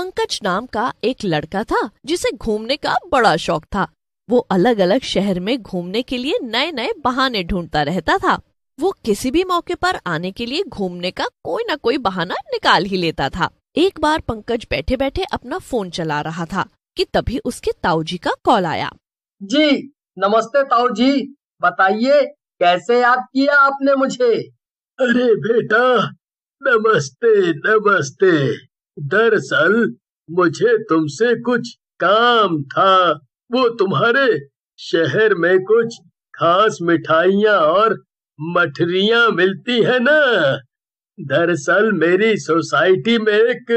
पंकज नाम का एक लड़का था जिसे घूमने का बड़ा शौक था वो अलग अलग शहर में घूमने के लिए नए नए बहाने ढूंढता रहता था वो किसी भी मौके पर आने के लिए घूमने का कोई ना कोई बहाना निकाल ही लेता था एक बार पंकज बैठे बैठे अपना फोन चला रहा था कि तभी उसके ताऊ जी का कॉल आया जी नमस्ते ताऊजी बताइए कैसे याद किया आपने मुझे अरे बेटा नमस्ते नमस्ते दरअसल मुझे तुमसे कुछ काम था वो तुम्हारे शहर में कुछ खास मिठाइयाँ और मठरिया मिलती है ना दरअसल मेरी सोसाइटी में एक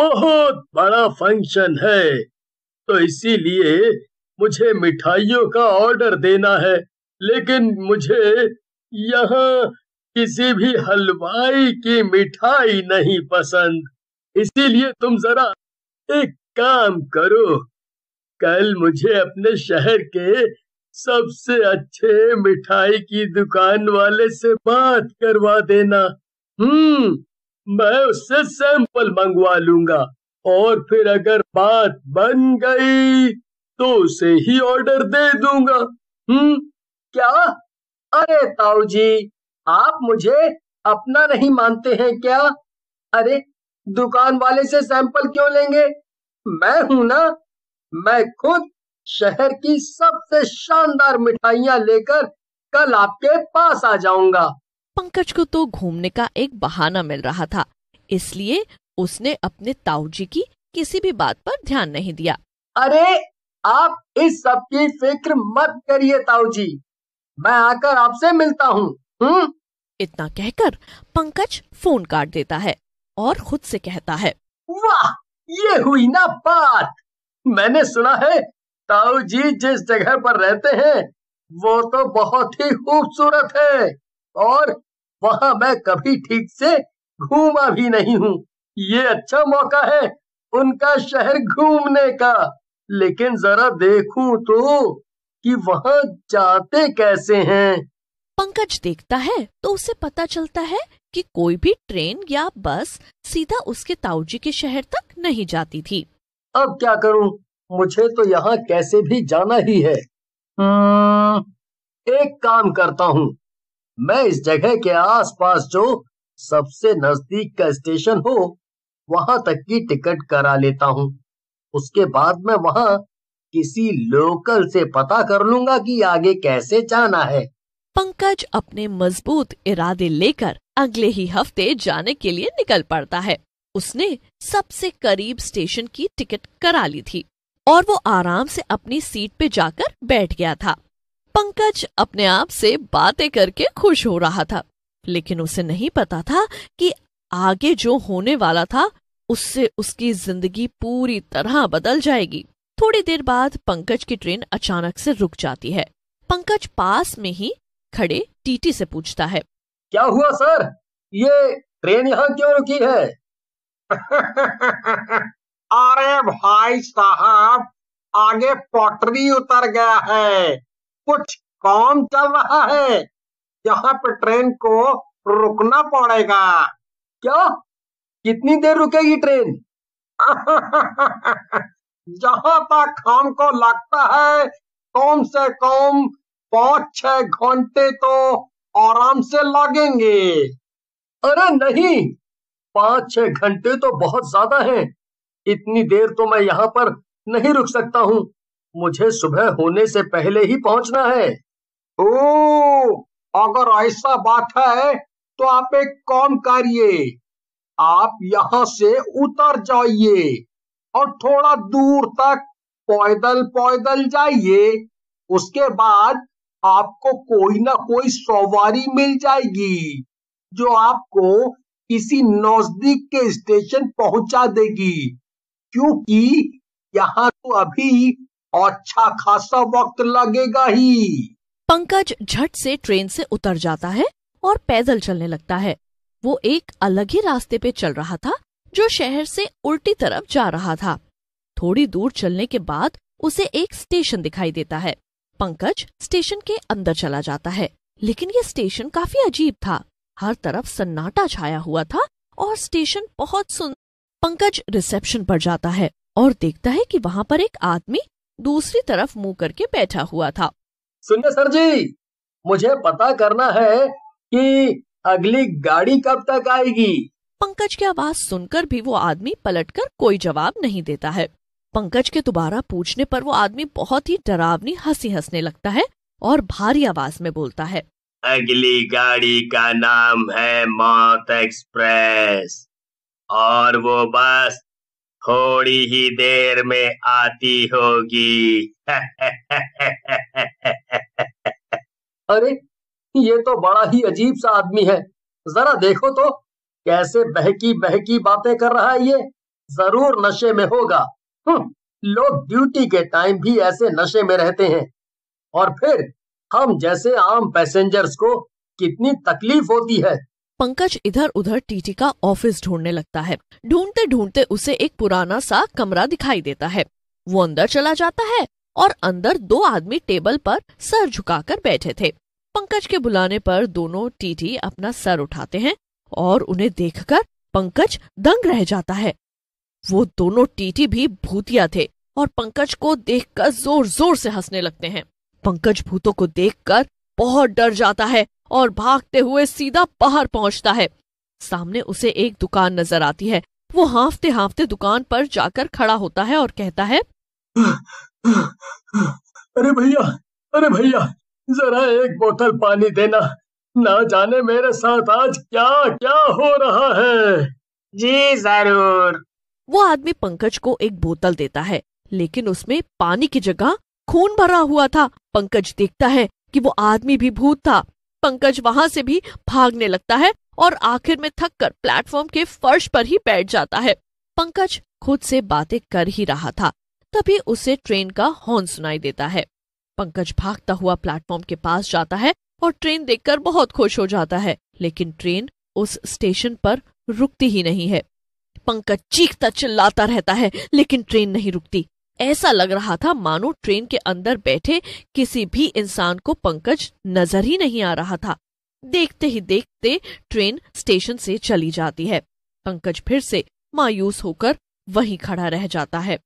बहुत बड़ा फंक्शन है तो इसीलिए मुझे मिठाइयों का ऑर्डर देना है लेकिन मुझे यहाँ किसी भी हलवाई की मिठाई नहीं पसंद इसीलिए तुम जरा एक काम करो कल मुझे अपने शहर के सबसे अच्छे मिठाई की दुकान वाले से बात करवा देना हम्म मैं उससे सैंपल मंगवा लूंगा और फिर अगर बात बन गई तो उसे ही ऑर्डर दे दूंगा हम्म क्या अरे ताऊ जी आप मुझे अपना नहीं मानते हैं क्या अरे दुकान वाले से सैंपल क्यों लेंगे मैं हूं ना मैं खुद शहर की सबसे शानदार मिठाइयाँ लेकर कल आपके पास आ जाऊंगा पंकज को तो घूमने का एक बहाना मिल रहा था इसलिए उसने अपने ताऊजी की किसी भी बात पर ध्यान नहीं दिया अरे आप इस सब की फिक्र मत करिए ताऊ जी मैं आकर आपसे मिलता हूँ हम्म? इतना कहकर पंकज फोन काट देता है और खुद से कहता है वाह ये हुई ना बात मैंने सुना है ताऊ जी जिस जगह पर रहते हैं वो तो बहुत ही खूबसूरत है और वहाँ मैं कभी ठीक से घूमा भी नहीं हूँ ये अच्छा मौका है उनका शहर घूमने का लेकिन जरा देखूं तो कि वहाँ जाते कैसे हैं पंकज देखता है तो उसे पता चलता है कि कोई भी ट्रेन या बस सीधा उसके ताऊजी के शहर तक नहीं जाती थी अब क्या करूं? मुझे तो यहाँ कैसे भी जाना ही है हम्म, एक काम करता हूँ मैं इस जगह के आसपास जो सबसे नजदीक का स्टेशन हो वहाँ तक की टिकट करा लेता हूँ उसके बाद मैं वहाँ किसी लोकल से पता कर लूंगा कि आगे कैसे जाना है पंकज अपने मजबूत इरादे लेकर अगले ही हफ्ते जाने के लिए निकल पड़ता है उसने सबसे करीब स्टेशन की टिकट करा ली थी और वो आराम से अपनी सीट पे जाकर बैठ गया था पंकज अपने आप से बातें करके खुश हो रहा था लेकिन उसे नहीं पता था कि आगे जो होने वाला था उससे उसकी जिंदगी पूरी तरह बदल जाएगी थोड़ी देर बाद पंकज की ट्रेन अचानक से रुक जाती है पंकज पास में ही खड़े टीटी से पूछता है क्या हुआ सर ये ट्रेन यहाँ क्यों रुकी है अरे भाई साहब आगे पटरी उतर गया है कुछ काम चल रहा है यहाँ पे ट्रेन को रुकना पड़ेगा क्या कितनी देर रुकेगी ट्रेन जहां तक हमको लगता है कम से कम पाँच छह घंटे तो आराम से लगेंगे अरे नहीं पाँच छह घंटे तो बहुत ज्यादा है इतनी देर तो मैं यहाँ पर नहीं रुक सकता हूँ मुझे सुबह होने से पहले ही पहुंचना है ओ अगर ऐसा बात है तो आप एक काम करिए आप यहाँ से उतर जाइए और थोड़ा दूर तक पैदल पैदल जाइए उसके बाद आपको कोई ना कोई सवारी मिल जाएगी जो आपको किसी नजदीक के स्टेशन पहुंचा देगी क्योंकि यहाँ तो अभी अच्छा खासा वक्त लगेगा ही पंकज झट से ट्रेन से उतर जाता है और पैदल चलने लगता है वो एक अलग ही रास्ते पे चल रहा था जो शहर से उल्टी तरफ जा रहा था थोड़ी दूर चलने के बाद उसे एक स्टेशन दिखाई देता है पंकज स्टेशन के अंदर चला जाता है लेकिन ये स्टेशन काफी अजीब था हर तरफ सन्नाटा छाया हुआ था और स्टेशन बहुत सुन पंकज रिसेप्शन पर जाता है और देखता है कि वहाँ पर एक आदमी दूसरी तरफ मुंह करके बैठा हुआ था सुनिए सर जी मुझे पता करना है कि अगली गाड़ी कब तक आएगी पंकज की आवाज सुनकर भी वो आदमी पलटकर कोई जवाब नहीं देता है पंकज के दोबारा पूछने पर वो आदमी बहुत ही डरावनी हंसी हंसने लगता है और भारी आवाज में बोलता है अगली गाड़ी का नाम है मौत एक्सप्रेस और वो बस थोड़ी ही देर में आती होगी अरे ये तो बड़ा ही अजीब सा आदमी है जरा देखो तो कैसे बहकी बहकी बातें कर रहा है ये जरूर नशे में होगा लोग ड्यूटी के टाइम भी ऐसे नशे में रहते हैं और फिर हम जैसे आम पैसेंजर्स को कितनी तकलीफ होती है पंकज इधर उधर टीटी का ऑफिस ढूंढने लगता है ढूंढते ढूंढते उसे एक पुराना सा कमरा दिखाई देता है वो अंदर चला जाता है और अंदर दो आदमी टेबल पर सर झुकाकर बैठे थे पंकज के बुलाने पर दोनों टीटी अपना सर उठाते हैं और उन्हें देखकर पंकज दंग रह जाता है वो दोनों टीटी भी भूतिया थे और पंकज को देखकर जोर जोर से हंसने लगते हैं पंकज भूतों को देखकर बहुत डर जाता है और भागते हुए सीधा बाहर पहुंचता है सामने उसे एक दुकान नजर आती है वो हाफते हाफते दुकान पर जाकर खड़ा होता है और कहता है अरे भैया अरे भैया जरा एक बोतल पानी देना ना जाने मेरे साथ आज क्या क्या हो रहा है जी जरूर वो आदमी पंकज को एक बोतल देता है लेकिन उसमें पानी की जगह खून भरा हुआ था पंकज देखता है कि वो आदमी भी भूत था पंकज वहां से भी भागने लगता है और आखिर में थक कर प्लेटफॉर्म के फर्श पर ही बैठ जाता है पंकज खुद से बातें कर ही रहा था तभी उसे ट्रेन का हॉर्न सुनाई देता है पंकज भागता हुआ प्लेटफॉर्म के पास जाता है और ट्रेन देखकर बहुत खुश हो जाता है लेकिन ट्रेन उस स्टेशन पर रुकती ही नहीं है पंकज चीखता चिल्लाता रहता है लेकिन ट्रेन नहीं रुकती ऐसा लग रहा था मानो ट्रेन के अंदर बैठे किसी भी इंसान को पंकज नजर ही नहीं आ रहा था देखते ही देखते ट्रेन स्टेशन से चली जाती है पंकज फिर से मायूस होकर वहीं खड़ा रह जाता है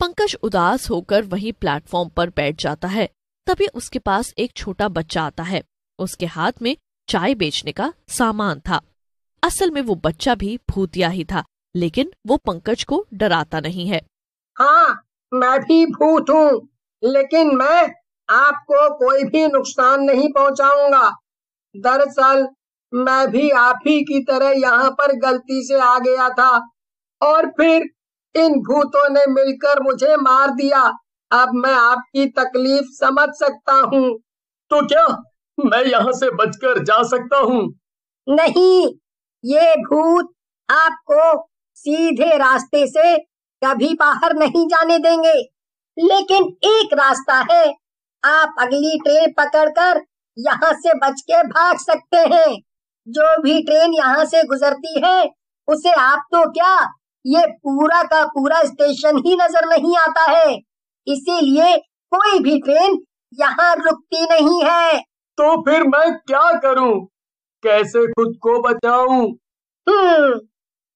पंकज उदास होकर वहीं प्लेटफॉर्म पर बैठ जाता है तभी उसके पास एक छोटा बच्चा आता है उसके हाथ में चाय बेचने का सामान था असल में वो बच्चा भी भूतिया ही था लेकिन वो पंकज को डराता नहीं है हाँ मैं भी भूत हूँ लेकिन मैं आपको कोई भी नुकसान नहीं पहुँचाऊंगा दरअसल मैं भी आप ही की तरह यहाँ पर गलती से आ गया था और फिर इन भूतों ने मिलकर मुझे मार दिया अब मैं आपकी तकलीफ समझ सकता हूँ तो क्या मैं यहाँ से बचकर जा सकता हूँ नहीं ये भूत आपको सीधे रास्ते से कभी बाहर नहीं जाने देंगे लेकिन एक रास्ता है आप अगली ट्रेन पकड़कर यहाँ से बच के भाग सकते हैं जो भी ट्रेन यहाँ से गुजरती है उसे आप तो क्या ये पूरा का पूरा स्टेशन ही नजर नहीं आता है इसीलिए कोई भी ट्रेन यहाँ रुकती नहीं है तो फिर मैं क्या करूँ कैसे खुद को बचाऊ हम्म,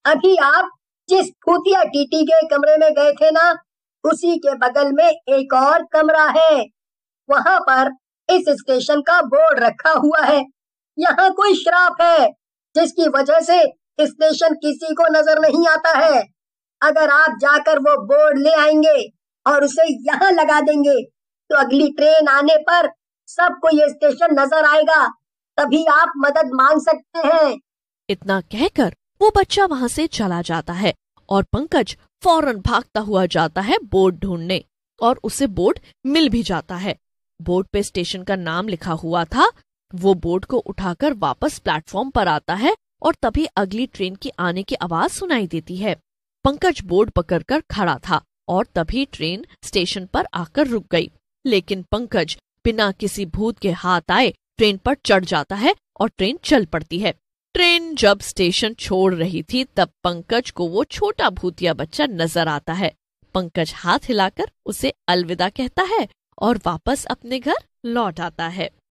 अभी आप जिस भूतिया टीटी के कमरे में गए थे ना उसी के बगल में एक और कमरा है वहाँ पर इस स्टेशन का बोर्ड रखा हुआ है यहाँ कोई श्राप है जिसकी वजह से स्टेशन किसी को नजर नहीं आता है अगर आप जाकर वो बोर्ड ले आएंगे और उसे यहाँ लगा देंगे तो अगली ट्रेन आने पर सबको ये स्टेशन नजर आएगा तभी आप मदद मांग सकते हैं इतना कहकर वो बच्चा वहां से चला जाता है और पंकज फौरन भागता हुआ जाता है बोर्ड ढूंढने और उसे बोर्ड मिल भी जाता है बोर्ड पे स्टेशन का नाम लिखा हुआ था वो बोर्ड को उठाकर वापस प्लेटफॉर्म पर आता है और तभी अगली ट्रेन की आने की आवाज सुनाई देती है पंकज बोर्ड पकड़कर खड़ा था और तभी ट्रेन स्टेशन पर आकर रुक गई लेकिन पंकज बिना किसी भूत के हाथ आए ट्रेन पर चढ़ जाता है और ट्रेन चल पड़ती है ट्रेन जब स्टेशन छोड़ रही थी तब पंकज को वो छोटा भूतिया बच्चा नजर आता है पंकज हाथ हिलाकर उसे अलविदा कहता है और वापस अपने घर लौट आता है